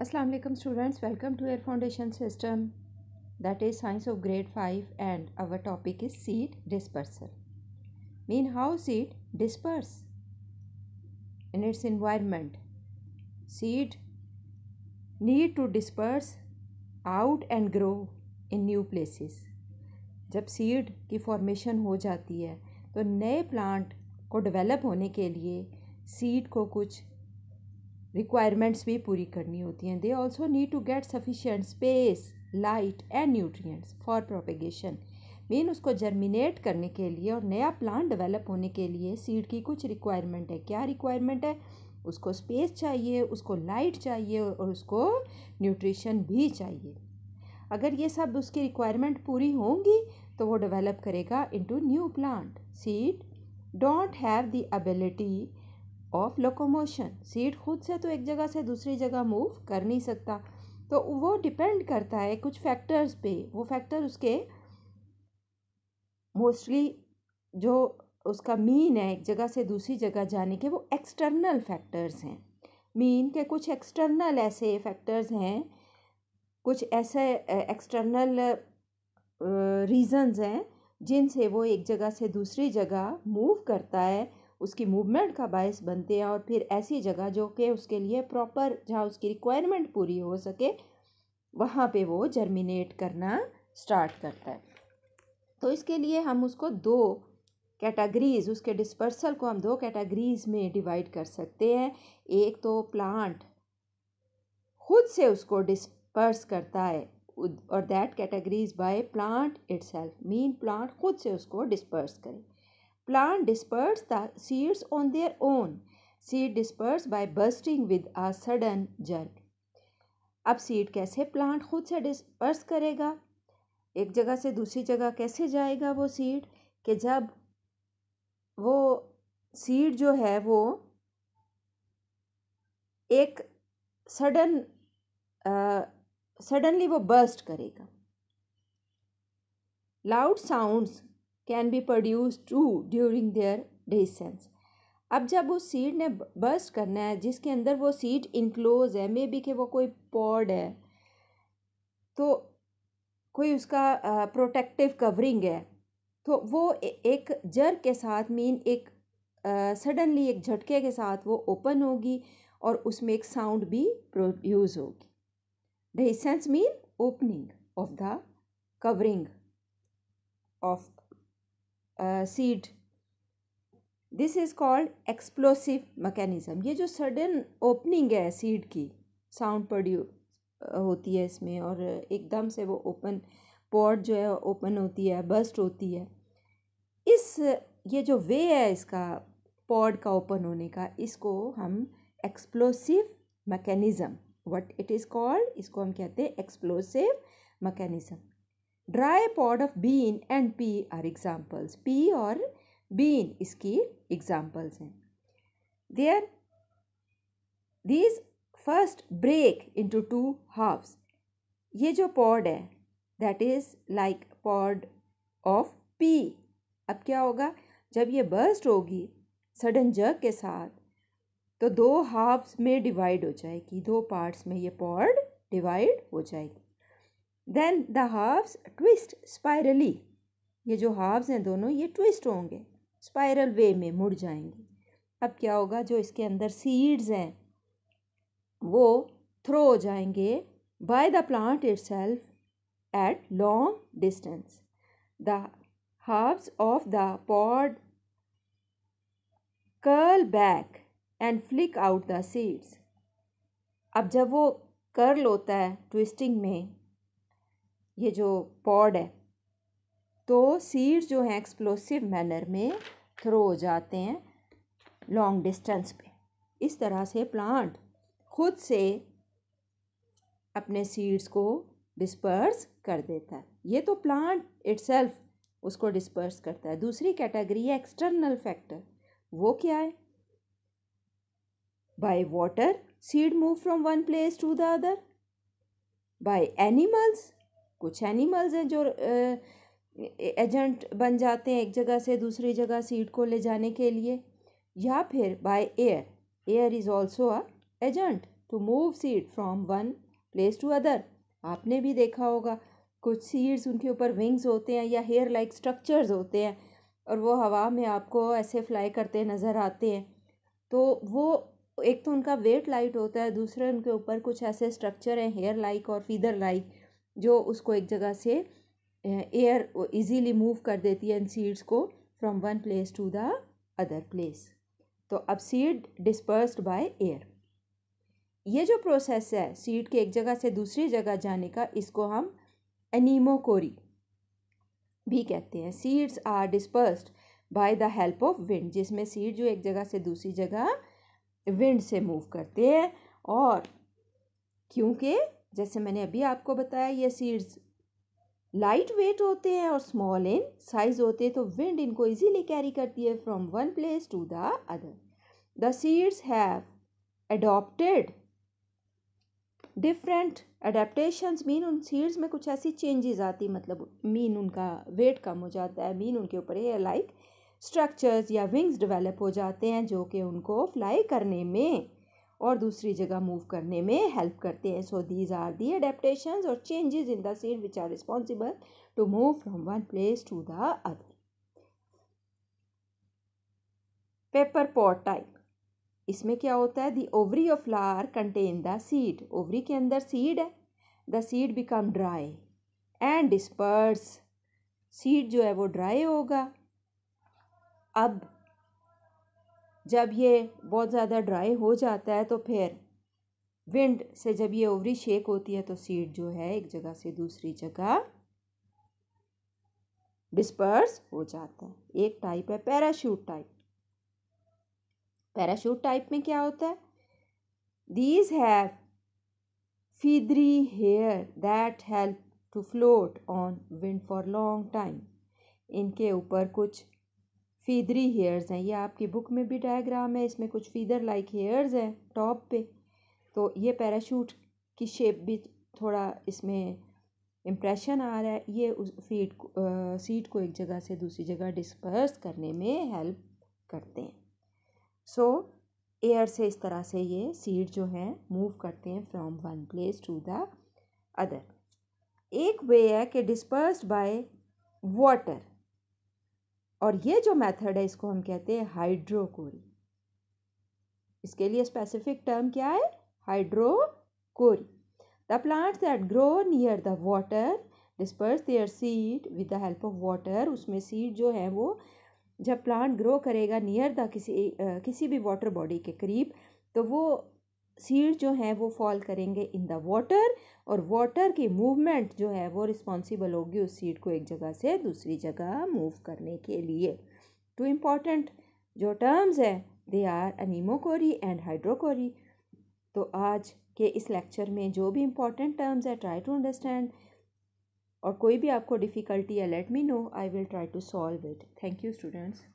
अस्सलाम वालेकुम students welcome to air foundation system that is science of grade five and our topic is seed dispersal mean how seed disperse in its environment seed need to disperse out and grow in new places जब seed की formation हो जाती है तो नए plant को develop होने के लिए सीड को कुछ रिक्वायरमेंट्स भी पूरी करनी होती हैं they also need to get sufficient space light and nutrients for propagation मेन उसको जर्मिनेट करने के लिए और नया प्लांट डेवलप होने के लिए सीड की कुछ रिक्वायरमेंट है क्या रिक्वायरमेंट है उसको स्पेस चाहिए उसको लाइट चाहिए और उसको न्यूट्रिशन भी चाहिए अगर ये सब उसकी रिक्वायरमेंट पूरी होंगी तो वो डेवलप करेगा into new plant seed don't have the ability of locomotion seed खुद से तो एक जगह से दूसरी जगह मूव कर नहीं सकता तो वो डिपेंड करता है कुछ फैक्टर्स पे वो फैक्टर उसके मोस्टली जो उसका मीन है एक जगह से दूसरी जगह जाने के वो एक्सटर्नल फैक्टर्स हैं मीन के कुछ एक्सटर्नल ऐसे फैक्टर्स हैं कुछ ऐसे एक्सटर्नल रीजंस हैं जिनसे वो एक जगह से दूसरी जगह मूव करता है उसकी मूवमेंट का बायस बनते हैं और फिर ऐसी जगह जो कि उसके लिए प्रॉपर जहाँ उसकी रिक्वायरमेंट पूरी हो सके वहाँ पे वो जर्मिनेट करना स्टार्ट करता है तो इसके लिए हम उसको दो कैटेगरीज़ उसके डिस्पर्सल को हम दो कैटेगरीज में डिवाइड कर सकते हैं एक तो प्लांट खुद से उसको डिस्पर्स करता है और that categories by plant it's mean plant खुद से उसको डिस्पर्स करें Plant disperse the seeds on their own. Seed disperse by bursting with a sudden jerk. अब सीड कैसे प्लांट खुद से डिस्पर्स करेगा एक जगह से दूसरी जगह कैसे जाएगा वो सीड कि जब वो सीड जो है वो एक सडन सडनली वो बर्स्ट करेगा loud sounds can be produce too during their dehiscence अब जब उस सीड ने बर्स्ट करना है जिसके अंदर वो सीड इनक्लोज है मे बी के वो कोई पॉड है तो कोई उसका प्रोटेक्टिव कवरिंग है तो वो एक जर के साथ मीन एक सडनली एक झटके के साथ वो ओपन होगी और उसमें एक साउंड भी प्रोड्यूस होगी dehiscence mean opening of the covering of uh, seed this is called explosive mechanism ये जो सडन ओपनिंग है सीड की साउंड प्रोड्यू uh, होती है इसमें और एकदम से वो ओपन पॉट जो है ओपन होती है बस्ट होती है इस ये जो वे है इसका पॉड का ओपन होने का इसको हम explosive mechanism what it is called इसको हम कहते हैं explosive mechanism dry pod of bean and pea are examples pea और बीन इसकी एग्जाम्पल्स हैं there these first break into two halves ये जो पॉड है that is like pod of pea अब क्या होगा जब ये बर्स्ट होगी सडन जर्क के साथ तो दो हाफ्स में डिवाइड हो जाएगी दो पार्ट्स में ये पॉड डिवाइड हो जाएगी then the halves twist spirally ये जो हाफ्स हैं दोनों ये ट्विस्ट होंगे स्पायरल वे में मुड़ जाएंगे अब क्या होगा जो इसके अंदर सीड्स हैं वो थ्रो हो जाएंगे by the plant itself at long distance the halves of the pod curl back and flick out the seeds अब जब वो कर्ल होता है ट्विस्टिंग में ये जो पॉड है तो सीड्स जो हैं एक्सप्लोसिव मैनर में थ्रो हो जाते हैं लॉन्ग डिस्टेंस पे इस तरह से प्लांट खुद से अपने सीड्स को डिस्पर्स कर देता है ये तो प्लांट इट्सेल्फ उसको डिस्पर्स करता है दूसरी कैटेगरी है एक्सटर्नल फैक्टर वो क्या है by water seed move from one place to the other by animals कुछ एनिमल्स हैं जो एजेंट बन जाते हैं एक जगह से दूसरी जगह सीड को ले जाने के लिए या फिर by air air is also a agent to move seed from one place to other आपने भी देखा होगा कुछ सीड्स उनके ऊपर विंग्स होते हैं या हेयर लाइक स्ट्रक्चर्स होते हैं और वो हवा में आपको ऐसे फ्लाई करते नज़र आते हैं तो वो एक तो उनका वेट लाइट होता है दूसरे उनके ऊपर कुछ ऐसे स्ट्रक्चर हैं हेयर लाइक और फीदर लाइक जो उसको एक जगह से एयर इजीली मूव कर देती है इन सीड्स को from one place to the other place तो अब सीड डिस्पर्स्ड बाय एयर ये जो प्रोसेस है सीड के एक जगह से दूसरी जगह जाने का इसको हम एनीमोकोरी भी कहते हैं seeds are dispersed by the help of wind जिसमें सीड जो एक जगह से दूसरी जगह विंड से मूव करते हैं और क्योंकि जैसे मैंने अभी आपको बताया ये सीड्स लाइट वेट होते हैं और स्मॉल इन साइज होते हैं तो विंड इनको इजीली कैरी करती है from one place to the other the seeds have adopted different adaptations mean उन सीड्स में कुछ ऐसी चेंजेस आती मतलब मीन उनका वेट कम हो जाता है मीन उनके ऊपर एयर लाइक स्ट्रक्चर्स या विंग्स डेवलप हो जाते हैं जो कि उनको फ्लाई करने में और दूसरी जगह मूव करने में हेल्प करते हैं so these are the adaptation और changes in the seed which are responsible to move from one place to the other pepper pot type इसमें क्या होता है the ovary of flower contain the seed ovary के अंदर seed है the seed become dry and disperse seed जो है वो ड्राई होगा अब जब ये बहुत ज़्यादा ड्राई हो जाता है तो फिर विंड से जब ये ओवरी शेक होती है तो सीड जो है एक जगह से दूसरी जगह डिस्पर्स हो जाता है एक टाइप है पैराशूट टाइप पैराशूट टाइप में क्या होता है these have feathery hair that help to float on wind for long time इनके ऊपर कुछ फीदरी हेयर्स हैं ये आपकी बुक में भी डायग्राम है इसमें कुछ फीदर लाइक हेयर्स हैं टॉप पे तो ये पैराशूट की शेप भी थोड़ा इसमें इम्प्रेशन आ रहा है ये उस फीड को आ, सीट को एक जगह से दूसरी जगह डिस्पर्स करने में हेल्प करते हैं सो so, एयर से इस तरह से ये सीड जो हैं मूव करते हैं from one place to the other एक वे है कि डिस्पर्स बाय वाटर और ये जो मेथड है इसको हम कहते हैं हाइड्रोकोरी इसके लिए स्पेसिफिक टर्म क्या है hydrochory the plants that grow near the water disperse their seed with the help of water उसमें सीड जो है वो जब प्लांट ग्रो करेगा नियर द किसी आ, किसी भी वाटर बॉडी के करीब तो वो सीड जो हैं वो फॉल करेंगे इन द वाटर और वाटर की मूवमेंट जो है वो रिस्पॉन्सिबल होगी उस सीड को एक जगह से दूसरी जगह मूव करने के लिए टू तो इम्पॉर्टेंट जो टर्म्स है दे आर अनिमोकोरी एंड हाइड्रोकोरी तो आज के इस लेक्चर में जो भी इम्पॉर्टेंट टर्म्स है ट्राई टू अंडरस्टैंड और कोई भी आपको डिफ़िकल्टी है let me know I will try to solve it thank you students